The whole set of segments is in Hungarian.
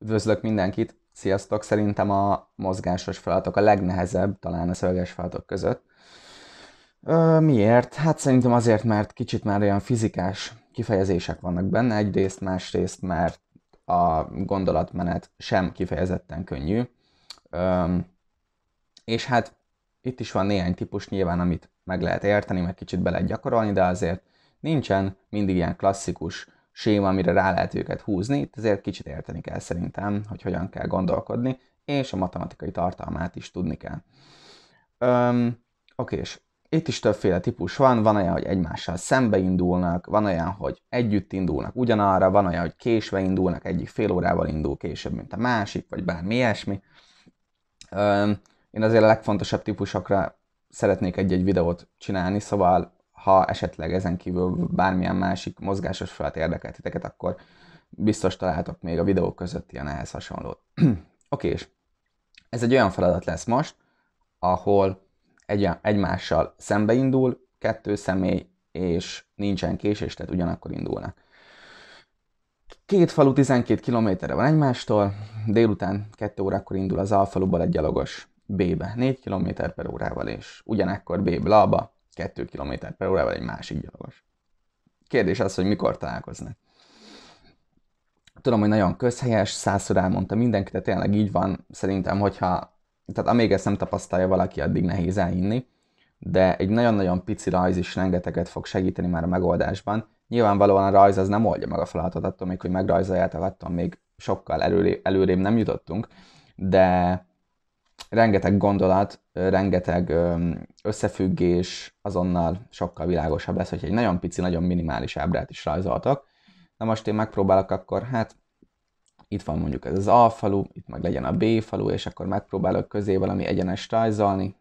Üdvözlök mindenkit! Sziasztok! Szerintem a mozgásos feladatok a legnehezebb, talán a szöveges feladatok között. Ö, miért? Hát szerintem azért, mert kicsit már olyan fizikás kifejezések vannak benne, egyrészt, másrészt, mert a gondolatmenet sem kifejezetten könnyű. Ö, és hát itt is van néhány típus nyilván, amit meg lehet érteni, meg kicsit bele gyakorolni, de azért nincsen mindig ilyen klasszikus séma, amire rá lehet őket húzni, itt ezért kicsit érteni kell szerintem, hogy hogyan kell gondolkodni, és a matematikai tartalmát is tudni kell. Öm, oké, és itt is többféle típus van, van olyan, hogy egymással szembe indulnak, van olyan, hogy együtt indulnak ugyanarra, van olyan, hogy késve indulnak, egyik fél órával indul később, mint a másik, vagy bármi ilyesmi. Öm, én azért a legfontosabb típusokra szeretnék egy-egy videót csinálni, szóval ha esetleg ezen kívül bármilyen másik mozgásos felület érdekel titeket, akkor biztos találtok még a videók között ilyen ehhez hasonlót. Oké, és ez egy olyan feladat lesz most, ahol egy, egymással szembeindul kettő személy, és nincsen késés, tehát ugyanakkor indulnak. Két falu 12 kilométerre van egymástól, délután 2 órakor indul az A faluból egy gyalogos B-be 4 km per órával, és ugyanekkor B-be 2 km per órával egy másik gyalogos. Kérdés az, hogy mikor találkoznak. Tudom, hogy nagyon közhelyes, százszor elmondta mindenki, de tényleg így van. Szerintem, hogyha, tehát amíg ezt nem tapasztalja valaki, addig nehéz elhinni, de egy nagyon-nagyon pici rajz is rengeteget fog segíteni már a megoldásban. Nyilvánvalóan a rajz az nem oldja meg a feladatot, attól még, hogy megrajzoljátok, attól még sokkal előrébb, előrébb nem jutottunk, de rengeteg gondolat, rengeteg összefüggés azonnal sokkal világosabb lesz, hogy egy nagyon pici, nagyon minimális ábrát is rajzoltak. Na most én megpróbálok akkor, hát itt van mondjuk ez az A falu, itt meg legyen a B falu, és akkor megpróbálok közé valami egyenes rajzolni.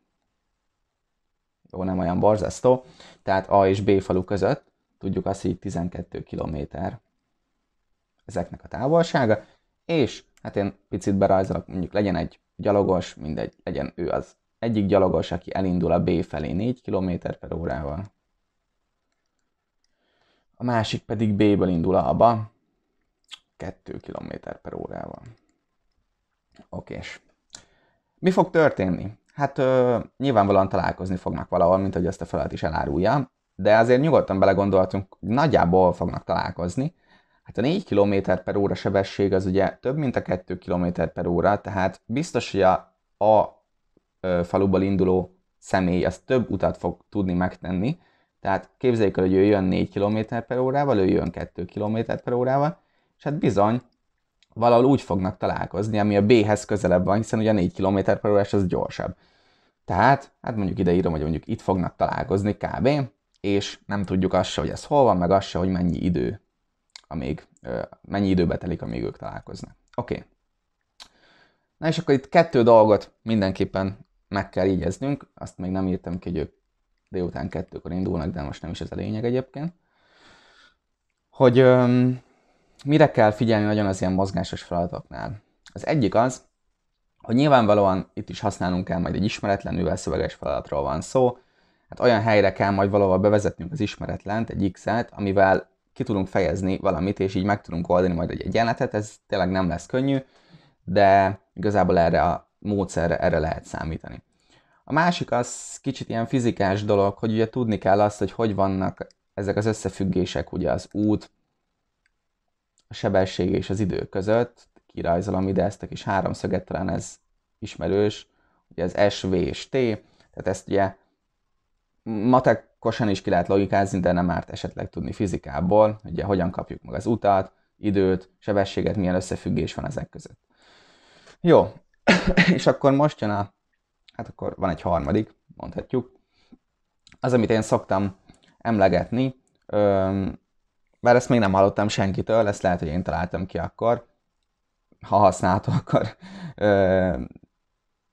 Jó, nem olyan borzasztó. Tehát A és B falu között tudjuk azt, hogy 12 km ezeknek a távolsága, és hát én picit berajzolok, mondjuk legyen egy gyalogos, mindegy, legyen ő az egyik gyalogos, aki elindul a B felé 4 km per órával, a másik pedig B-ből indul A-ba 2 km per órával. Okés. Mi fog történni? Hát ö, nyilvánvalóan találkozni fognak valahol, mint hogy ezt a feladat is elárulja, de azért nyugodtan belegondoltunk, hogy nagyjából fognak találkozni, Hát a 4 km per óra sebesség az ugye több, mint a 2 km per óra, tehát biztos, hogy a, a faluból induló személy az több utat fog tudni megtenni, tehát képzeljük el, hogy ő jön 4 km per órával, ő jön 2 km per órával, és hát bizony, valahol úgy fognak találkozni, ami a B-hez közelebb van, hiszen ugye a 4 km per órás az gyorsabb. Tehát, hát mondjuk ide írom, hogy mondjuk itt fognak találkozni kb. és nem tudjuk azt se, hogy ez hol van, meg azt se, hogy mennyi idő amíg, mennyi időbe telik, amíg ők találkoznak. Oké. Okay. Na és akkor itt kettő dolgot mindenképpen meg kell igyeznünk, azt még nem írtam ki, hogy ők délután kettőkor indulnak, de most nem is ez a lényeg egyébként, hogy öm, mire kell figyelni nagyon az ilyen mozgásos feladatoknál. Az egyik az, hogy nyilvánvalóan itt is használnunk kell majd egy ismeretlen szöveges feladatról van szó, hát olyan helyre kell majd valahol bevezetnünk az ismeretlent, egy X-et, amivel ki tudunk fejezni valamit, és így meg tudunk oldani majd egy egyenletet, ez tényleg nem lesz könnyű, de igazából erre a módszerre erre lehet számítani. A másik az kicsit ilyen fizikás dolog, hogy ugye tudni kell azt, hogy hogy vannak ezek az összefüggések, ugye az út, a sebesség és az idő között. Kirajzolom ide ezt a kis háromszöget, talán ez ismerős, ugye az S, V és T, tehát ezt ugye matek Kosan is ki lehet logikázni, de nem árt esetleg tudni fizikából, ugye hogyan kapjuk meg az utat, időt, sebességet, milyen összefüggés van ezek között. Jó, és akkor most jön a, hát akkor van egy harmadik, mondhatjuk. Az, amit én szoktam emlegetni, öm, bár ezt még nem hallottam senkitől, ezt lehet, hogy én találtam ki akkor, ha használható, akkor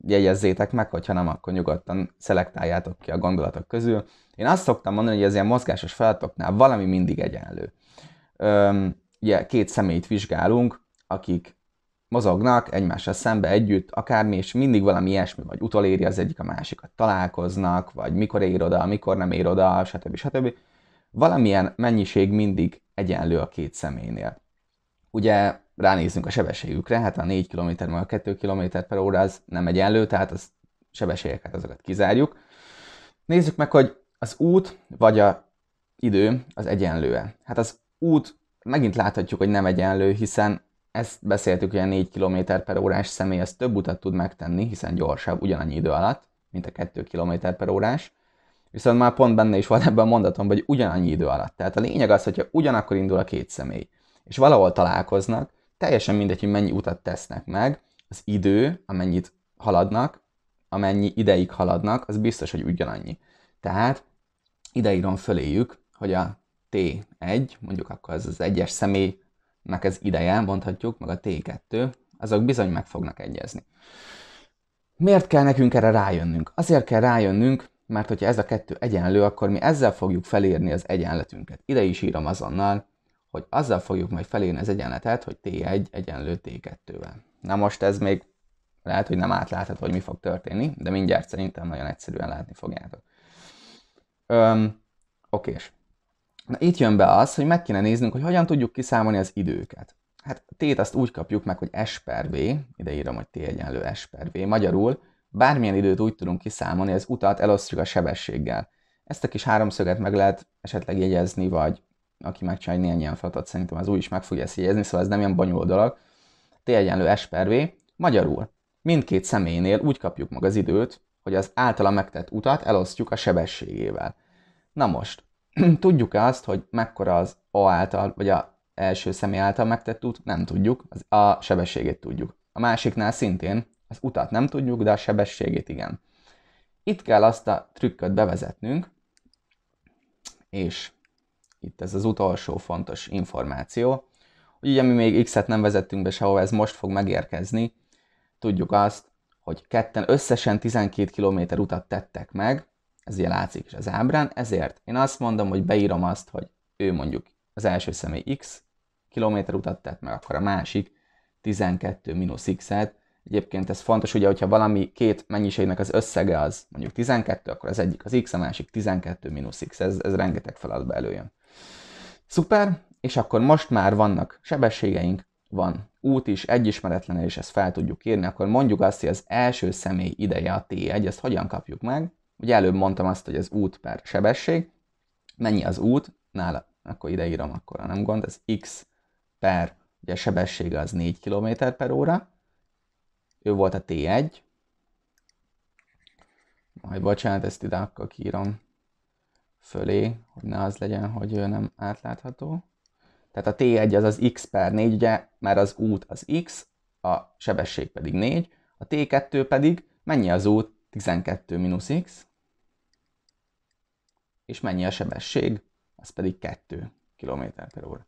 jegyezzétek meg, hogyha nem, akkor nyugodtan szelektáljátok ki a gondolatok közül. Én azt szoktam mondani, hogy az ilyen mozgásos feladatoknál valami mindig egyenlő. Üm, ugye két személyt vizsgálunk, akik mozognak egymással szembe együtt, akármi, és mindig valami ilyesmi, vagy utoléri az egyik a másikat, találkoznak, vagy mikor ér oda, mikor nem ér oda, stb. stb. Valamilyen mennyiség mindig egyenlő a két személynél. Ugye ránézzünk a sebességükre, hát a 4 km meg a 2 km per óra az nem egyenlő, tehát az sebességeket hát azokat kizárjuk. Nézzük meg, hogy az út vagy a idő az egyenlő-e. Hát az út megint láthatjuk, hogy nem egyenlő, hiszen ezt beszéltük, hogy a 4 km per órás személy az több utat tud megtenni, hiszen gyorsabb ugyanannyi idő alatt, mint a 2 km per órás. Viszont már pont benne is van ebben a mondatom, hogy ugyanannyi idő alatt. Tehát a lényeg az, hogyha ugyanakkor indul a két személy, és valahol találkoznak, teljesen mindegy, hogy mennyi utat tesznek meg, az idő, amennyit haladnak, amennyi ideig haladnak, az biztos, hogy ugyanannyi. Tehát ideírom föléjük, hogy a T1, mondjuk akkor ez az egyes személynek ez ideje, mondhatjuk, meg a T2, azok bizony meg fognak egyezni. Miért kell nekünk erre rájönnünk? Azért kell rájönnünk, mert hogyha ez a kettő egyenlő, akkor mi ezzel fogjuk felírni az egyenletünket. Ide is írom azonnal, hogy azzal fogjuk majd felírni az egyenletet, hogy T1 egyenlő T2-vel. Na most ez még lehet, hogy nem átlátható, hogy mi fog történni, de mindjárt szerintem nagyon egyszerűen látni fogjátok. Öm, okés. Na itt jön be az, hogy meg kéne néznünk, hogy hogyan tudjuk kiszámolni az időket. Hát T-t azt úgy kapjuk meg, hogy S per V, ide írom, hogy T egyenlő S per V, magyarul bármilyen időt úgy tudunk kiszámolni, az utat elosztjuk a sebességgel. Ezt a kis háromszöget meg lehet esetleg jegyezni, vagy aki megcsinál néhány ilyen feladatot, szerintem az új is meg fogja ezt jegyezni, szóval ez nem ilyen bonyolult dolog. T egyenlő S per V. Magyarul mindkét személynél úgy kapjuk meg az időt, hogy az általa megtett utat elosztjuk a sebességével. Na most, tudjuk-e azt, hogy mekkora az A által, vagy a első személy által megtett út? Nem tudjuk, az a sebességét tudjuk. A másiknál szintén az utat nem tudjuk, de a sebességét igen. Itt kell azt a trükköt bevezetnünk, és itt ez az utolsó fontos információ, ugye mi még X-et nem vezettünk be sehova, ez most fog megérkezni, tudjuk azt, hogy ketten összesen 12 km utat tettek meg, ez ugye látszik is az ábrán, ezért én azt mondom, hogy beírom azt, hogy ő mondjuk az első személy x kilométer utat tett meg, akkor a másik 12 mínusz x-et. Egyébként ez fontos, ugye, hogyha valami két mennyiségnek az összege az mondjuk 12, akkor az egyik az x, a másik 12 mínusz x, ez, ez rengeteg feladatba előjön. Szuper, és akkor most már vannak sebességeink, van út is, egy ismeretlen, és ezt fel tudjuk írni, akkor mondjuk azt, hogy az első személy ideje a T1, ezt hogyan kapjuk meg? Ugye előbb mondtam azt, hogy az út per sebesség, mennyi az út, nála, akkor ide írom, akkor nem gond, ez x per, ugye a sebessége az 4 km per óra, ő volt a T1, majd bocsánat, ezt ide akkor kírom, fölé, hogy ne az legyen, hogy nem átlátható. Tehát a T1 az az x per 4, ugye, mert az út az x, a sebesség pedig 4, a T2 pedig mennyi az út? 12 minusz x, és mennyi a sebesség? Az pedig 2 km per óra.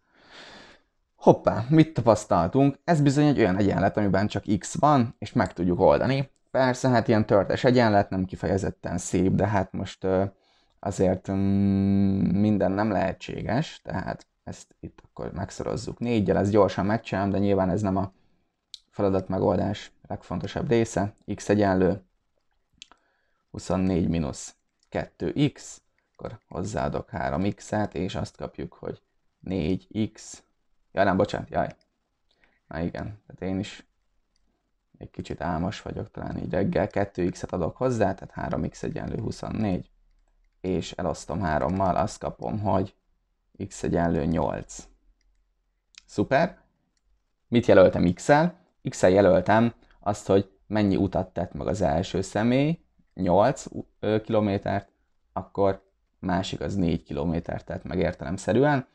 Hoppá, mit tapasztaltunk? Ez bizony egy olyan egyenlet, amiben csak x van, és meg tudjuk oldani. Persze, hát ilyen törtes egyenlet, nem kifejezetten szép, de hát most uh, azért mm, minden nem lehetséges, tehát ezt itt akkor megszorozzuk négyel, ezt gyorsan megcsinálom, de nyilván ez nem a feladat megoldás legfontosabb része. x egyenlő 24 minusz 2x, akkor hozzáadok 3x-et, és azt kapjuk, hogy 4x. Jaj, nem, bocsánat, jaj. Na igen, tehát én is egy kicsit álmos vagyok, talán így reggel 2x-et adok hozzá, tehát 3x egyenlő 24 és elosztom hárommal, azt kapom, hogy x egyenlő 8. Szuper. Mit jelöltem x-el? X-el jelöltem azt, hogy mennyi utat tett meg az első személy, 8 kilométert, akkor másik az 4 kilométert tett meg értelemszerűen.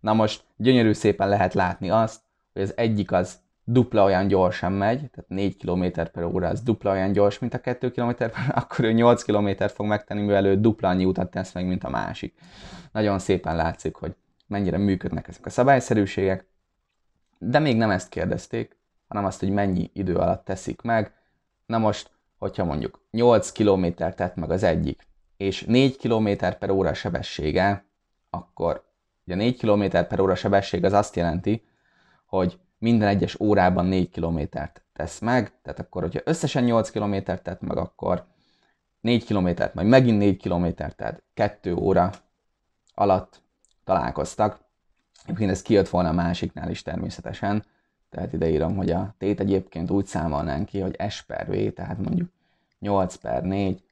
Na most gyönyörű szépen lehet látni azt, hogy az egyik az dupla olyan gyorsan megy, tehát 4 km per óra az dupla olyan gyors, mint a 2 km per óra, akkor ő 8 km fog megtenni, mivel ő dupla annyi utat tesz meg, mint a másik. Nagyon szépen látszik, hogy mennyire működnek ezek a szabályszerűségek, de még nem ezt kérdezték, hanem azt, hogy mennyi idő alatt teszik meg. Na most, hogyha mondjuk 8 km tett meg az egyik, és 4 km per óra sebessége, akkor ugye 4 km per óra sebesség az azt jelenti, hogy minden egyes órában 4 kilométert tesz meg, tehát akkor, hogyha összesen 8 kilométert tett meg, akkor 4 kilométert, majd megint 4 kilométert, tehát 2 óra alatt találkoztak. Egyébként ez kijött volna a másiknál is természetesen, tehát ide írom, hogy a tét egyébként úgy számolnánk ki, hogy S per V, tehát mondjuk 8 per 4,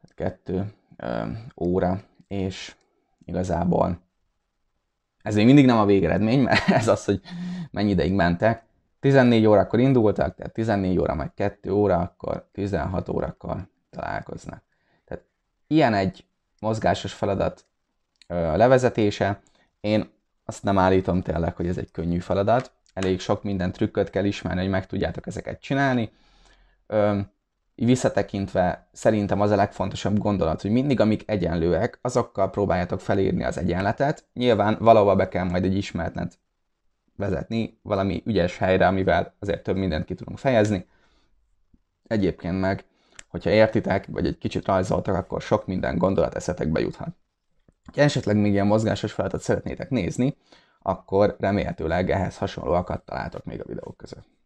tehát 2 ö, óra, és igazából ez még mindig nem a végeredmény, mert ez az, hogy mennyi ideig mentek. 14 órakor indultak, tehát 14 óra, majd 2 óra, akkor 16 órakor találkoznak. Tehát ilyen egy mozgásos feladat ö, levezetése. Én azt nem állítom tényleg, hogy ez egy könnyű feladat. Elég sok minden trükköt kell ismerni, hogy meg tudjátok ezeket csinálni. Ö, visszatekintve szerintem az a legfontosabb gondolat, hogy mindig amik egyenlőek, azokkal próbáljátok felírni az egyenletet. Nyilván valahova be kell majd egy ismeretlen vezetni valami ügyes helyre, amivel azért több mindent ki tudunk fejezni. Egyébként meg, hogyha értitek, vagy egy kicsit rajzoltak, akkor sok minden gondolat eszetekbe juthat. Ha esetleg még ilyen mozgásos feladatot szeretnétek nézni, akkor remélhetőleg ehhez hasonlóakat találtok még a videók között.